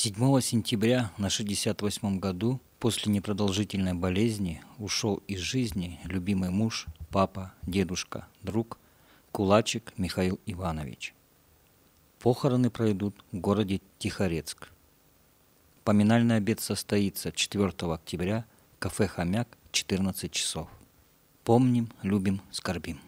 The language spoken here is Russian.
7 сентября на 68 году после непродолжительной болезни ушел из жизни любимый муж, папа, дедушка, друг, кулачик Михаил Иванович. Похороны пройдут в городе Тихорецк. Поминальный обед состоится 4 октября, кафе «Хомяк», 14 часов. Помним, любим, скорбим.